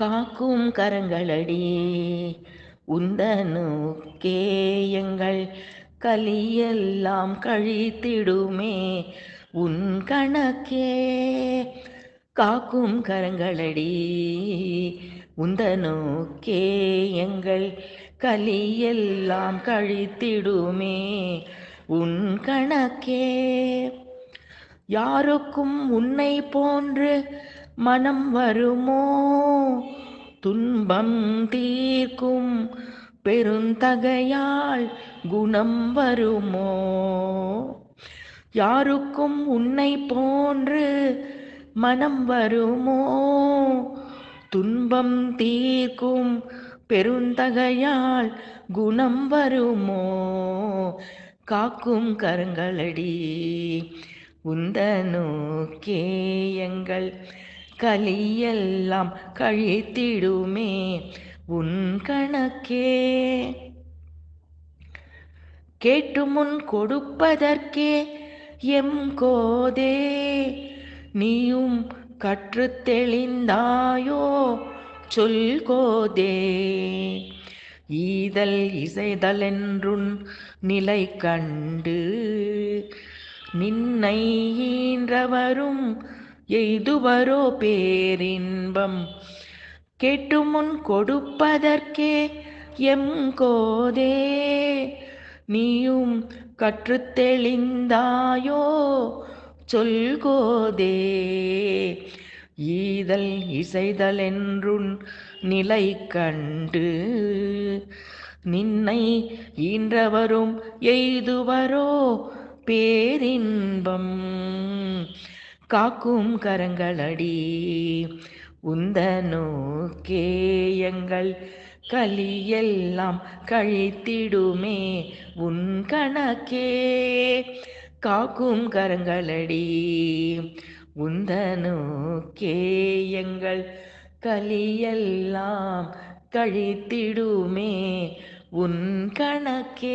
காக்கும் கரங்களடி உந்தனுக்கே எங்கள் கலியெல்லாம் கழித்திடுமே உன் கணக்கே காக்கும் கரங்களடி உந்தனுக்கே எங்கள் கலியெல்லாம் கழித்திடுமே உன் கணக்கே யாருக்கும் உன்னை போன்று மனம் வருமோ துன்பம் தீர்க்கும் பெருந்தகையால் குணம் வருமோ யாருக்கும் உன்னை போன்று மனம் வருமோ துன்பம் தீர்க்கும் பெருந்தகையால் குணம் வருமோ காக்கும் கருங்களடி உந்த நோக்கே எங்கள் கலியெல்லாம் கழித்திடுமே உன் கணக்கே கேட்டு முன் கொடுப்பதற்கே எம் கோதே நீயும் கற்று தெளிந்தாயோ சொல்கோதே கோதே ஈதல் இசைதலென்றுன் நிலை கண்டு நின்னை ஈன்றவரும் எய்துவரோ பேரின்பம் கேட்டு முன் கொடுப்பதற்கே எம் கோதே நீயும் கற்றுத்தெளிந்தாயோ சொல்கோதே ஈதல் இசைதல் என்றுன் நிலை கண்டு நின்னை ஈன்றவரும் எய்துவரோ பேரின்பம் காக்கும் கரங்களடி உந்த நோக்கேயங்கள் கலியெல்லாம் கழித்திடுமே உன் கணக்கே காக்கும் கரங்களடி உந்த நோக்கேயங்கள் கலியெல்லாம் கழித்திடுமே உன் கணக்கே